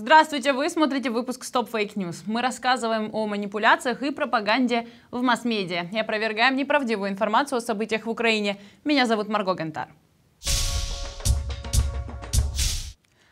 Здравствуйте, вы смотрите выпуск Stop Fake News. Мы рассказываем о манипуляциях и пропаганде в масс-медиа и опровергаем неправдивую информацию о событиях в Украине. Меня зовут Марго Гентар.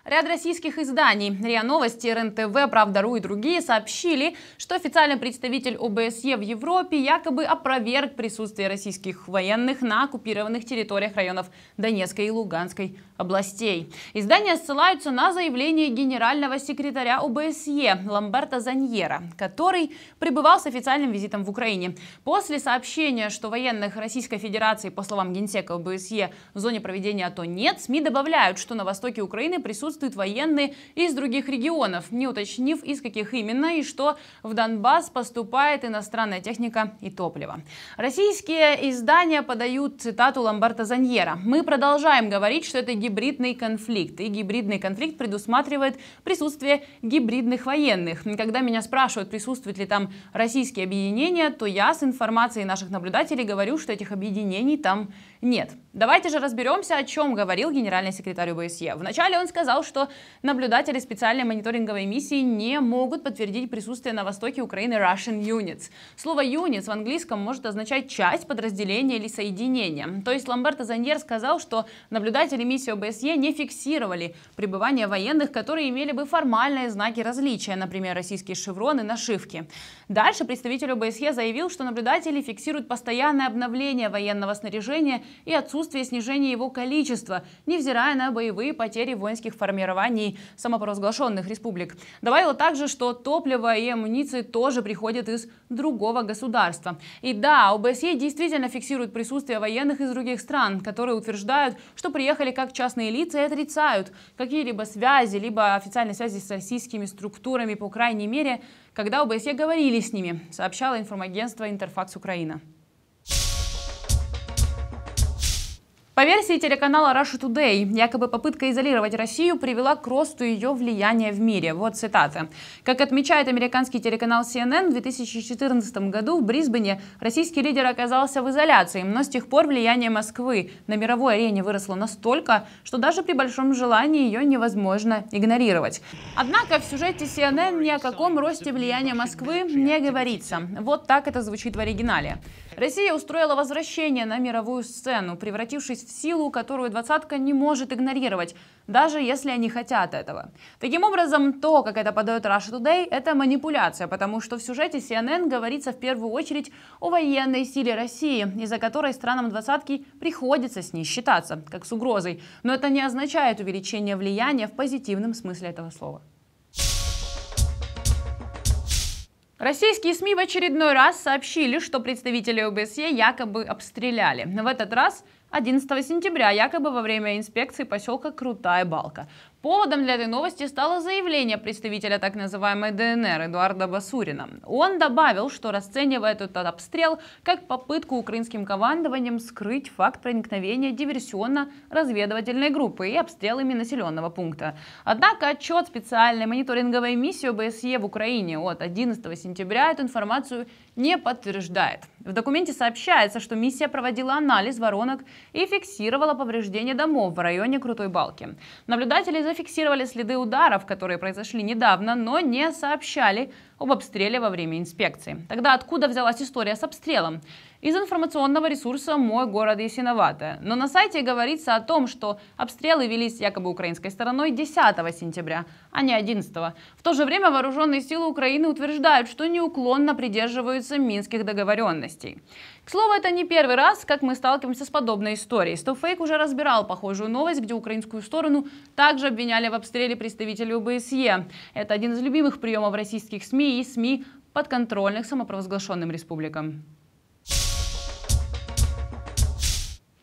Ряд российских изданий РИА Новости, РНТВ, Правда.ру и другие сообщили, что официальный представитель ОБСЕ в Европе якобы опроверг присутствие российских военных на оккупированных территориях районов Донецкой и Луганской областей. Издания ссылаются на заявление генерального секретаря ОБСЕ Ламберта Заньера, который пребывал с официальным визитом в Украине. После сообщения, что военных Российской Федерации, по словам генсека ОБСЕ, в зоне проведения АТО нет, СМИ добавляют, что на востоке Украины присутствует присутствуют военные из других регионов, не уточнив, из каких именно и что в Донбасс поступает иностранная техника и топливо. Российские издания подают цитату Ламберта Заньера. «Мы продолжаем говорить, что это гибридный конфликт, и гибридный конфликт предусматривает присутствие гибридных военных. Когда меня спрашивают, присутствуют ли там российские объединения, то я с информацией наших наблюдателей говорю, что этих объединений там нет. Давайте же разберемся, о чем говорил генеральный секретарь ОБСЕ. Вначале он сказал, что наблюдатели специальной мониторинговой миссии не могут подтвердить присутствие на востоке Украины Russian Units. Слово «units» в английском может означать часть, подразделение или соединение. То есть Ламберто Заньер сказал, что наблюдатели миссии ОБСЕ не фиксировали пребывание военных, которые имели бы формальные знаки различия, например, российские шевроны, нашивки. Дальше представитель ОБСЕ заявил, что наблюдатели фиксируют постоянное обновление военного снаряжения и отсутствие отсутствие снижения его количества, невзирая на боевые потери воинских формирований самопровозглашенных республик. Добавила также, что топливо и амуниции тоже приходят из другого государства. И да, ОБСЕ действительно фиксирует присутствие военных из других стран, которые утверждают, что приехали как частные лица и отрицают какие-либо связи, либо официальные связи с российскими структурами, по крайней мере, когда ОБСЕ говорили с ними, сообщало информагентство «Интерфакс Украина». По версии телеканала Russia Today, якобы попытка изолировать Россию привела к росту ее влияния в мире. Вот цитата. Как отмечает американский телеканал CNN, в 2014 году в Брисбене российский лидер оказался в изоляции, но с тех пор влияние Москвы на мировой арене выросло настолько, что даже при большом желании ее невозможно игнорировать. Однако в сюжете CNN ни о каком росте влияния Москвы не говорится. Вот так это звучит в оригинале. Россия устроила возвращение на мировую сцену, превратившись в силу, которую двадцатка не может игнорировать, даже если они хотят этого. Таким образом, то, как это подает Russia Today, это манипуляция, потому что в сюжете CNN говорится в первую очередь о военной силе России, из-за которой странам двадцатки приходится с ней считаться, как с угрозой. Но это не означает увеличение влияния в позитивном смысле этого слова. Российские СМИ в очередной раз сообщили, что представители ОБСЕ якобы обстреляли. В этот раз 11 сентября якобы во время инспекции поселка Крутая Балка Поводом для этой новости стало заявление представителя так называемой ДНР Эдуарда Басурина. Он добавил, что расценивает этот обстрел как попытку украинским командованием скрыть факт проникновения диверсионно-разведывательной группы и обстрелами населенного пункта. Однако отчет специальной мониторинговой миссии ОБСЕ в Украине от 11 сентября эту информацию не подтверждает. В документе сообщается, что миссия проводила анализ воронок и фиксировала повреждения домов в районе Крутой Балки. Наблюдатели за зафиксировали следы ударов, которые произошли недавно, но не сообщали об обстреле во время инспекции. Тогда откуда взялась история с обстрелом? Из информационного ресурса «Мой город Ясиновато». Но на сайте говорится о том, что обстрелы велись якобы украинской стороной 10 сентября, а не 11. В то же время вооруженные силы Украины утверждают, что неуклонно придерживаются минских договоренностей. К слову, это не первый раз, как мы сталкиваемся с подобной историей. Стофейк уже разбирал похожую новость, где украинскую сторону также обвиняли в обстреле представителей ОБСЕ. Это один из любимых приемов российских СМИ и СМИ подконтрольных самопровозглашенным республикам.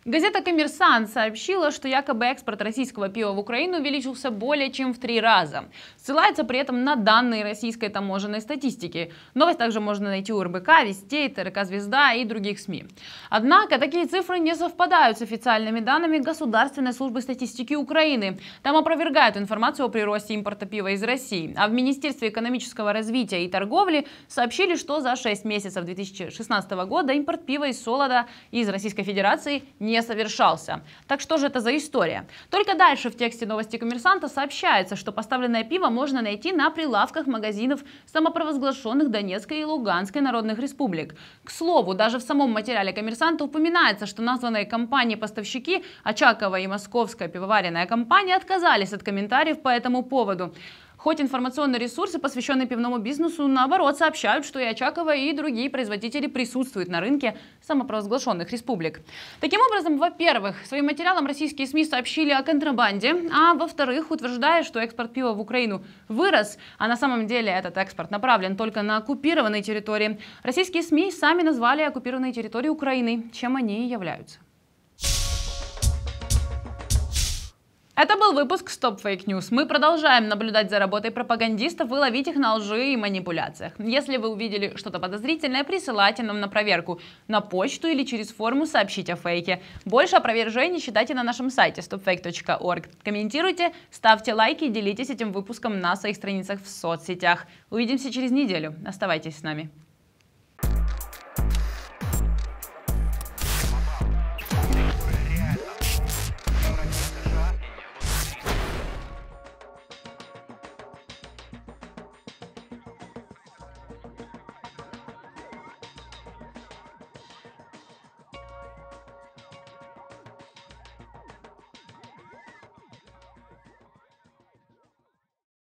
Газета «Коммерсант» сообщила, что якобы экспорт российского пива в Украину увеличился более чем в три раза. Ссылается при этом на данные российской таможенной статистики. Новость также можно найти у РБК, Вестей, ТРК «Звезда» и других СМИ. Однако такие цифры не совпадают с официальными данными Государственной службы статистики Украины. Там опровергают информацию о приросте импорта пива из России. А в Министерстве экономического развития и торговли сообщили, что за 6 месяцев 2016 года импорт пива из солода из Российской Федерации не не совершался. Так что же это за история? Только дальше в тексте новости коммерсанта сообщается, что поставленное пиво можно найти на прилавках магазинов самопровозглашенных Донецкой и Луганской народных республик. К слову, даже в самом материале коммерсанта упоминается, что названные компании-поставщики Очакова и Московская пивоваренная компания отказались от комментариев по этому поводу. Хоть информационные ресурсы, посвященные пивному бизнесу, наоборот, сообщают, что и Очакова, и другие производители присутствуют на рынке самопровозглашенных республик. Таким образом, во-первых, своим материалом российские СМИ сообщили о контрабанде, а во-вторых, утверждая, что экспорт пива в Украину вырос, а на самом деле этот экспорт направлен только на оккупированные территории, российские СМИ сами назвали оккупированные территории Украины, чем они и являются. Это был выпуск Stop Fake News. Мы продолжаем наблюдать за работой пропагандистов и ловить их на лжи и манипуляциях. Если вы увидели что-то подозрительное, присылайте нам на проверку на почту или через форму сообщите о фейке. Больше опровержений читайте на нашем сайте stopfake.org. Комментируйте, ставьте лайки и делитесь этим выпуском на своих страницах в соцсетях. Увидимся через неделю. Оставайтесь с нами.